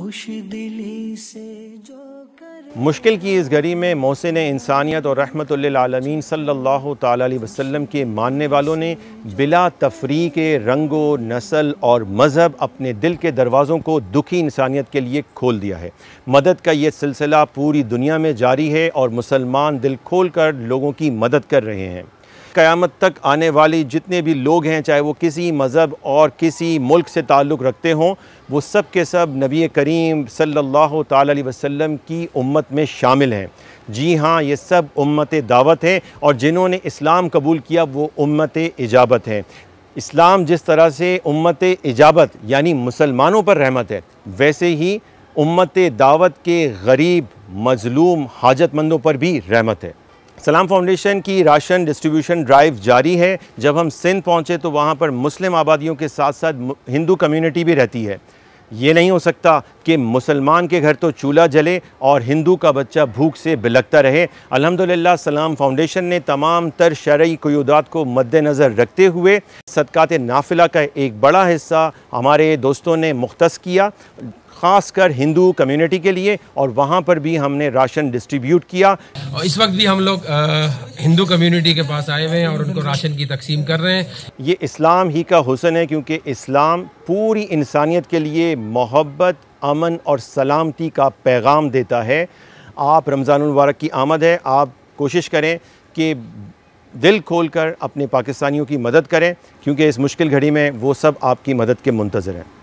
खुश दिली से जो मुश्किल की इस घड़ी में मोहसिन इंसानियत और रहमत आलमीन सल्लल्लाहु अलैहि वसल्लम के मानने वालों ने बिला तफरी के रंगो नस्ल और मज़हब अपने दिल के दरवाज़ों को दुखी इंसानियत के लिए खोल दिया है मदद का ये सिलसिला पूरी दुनिया में जारी है और मुसलमान दिल खोल कर लोगों की मदद कर रहे हैं क़यामत तक आने वाले जितने भी लोग हैं चाहे वो किसी मज़हब और किसी मुल्क से ताल्लुक़ रखते हों वो सब के सब नबी करीम सल्लल्लाहु अलैहि वसल्लम की उम्मत में शामिल हैं जी हाँ ये सब उम्मत दावत है और जिन्होंने इस्लाम कबूल किया वो उम्मत इजाबत हैं इस्लाम जिस तरह से उम्मत इजाबत यानी मुसलमानों पर रहमत है वैसे ही उम्मत दावत के गरीब मज़लूम हाजतमंदों पर भी रहमत है सलाम फाउंडेशन की राशन डिस्ट्रीब्यूशन ड्राइव जारी है जब हम सिंध पहुंचे तो वहाँ पर मुस्लिम आबादियों के साथ साथ हिंदू कम्युनिटी भी रहती है ये नहीं हो सकता कि मुसलमान के घर तो चूल्हा जले और हिंदू का बच्चा भूख से बिलकता रहे अल्हम्दुलिल्लाह सलाम फाउंडेशन ने तमाम तर शरय क्यूदात को मद्देनज़र रखते हुए सदक़ात नाफिला का एक बड़ा हिस्सा हमारे दोस्तों ने मुख्त किया ख़ासकर हिंदू कम्युनिटी के लिए और वहाँ पर भी हमने राशन डिस्ट्रीब्यूट किया और इस वक्त भी हम लोग हिंदू कम्युनिटी के पास आए हुए हैं और उनको राशन की तकसीम कर रहे हैं ये इस्लाम ही का हुसन है क्योंकि इस्लाम पूरी इंसानियत के लिए मोहब्बत अमन और सलामती का पैगाम देता है आप रमज़ानबारक की आमद है आप कोशिश करें कि दिल खोल कर अपने पाकिस्तानियों की मदद करें क्योंकि इस मुश्किल घड़ी में वो सब आपकी मदद के मुंतज़र हैं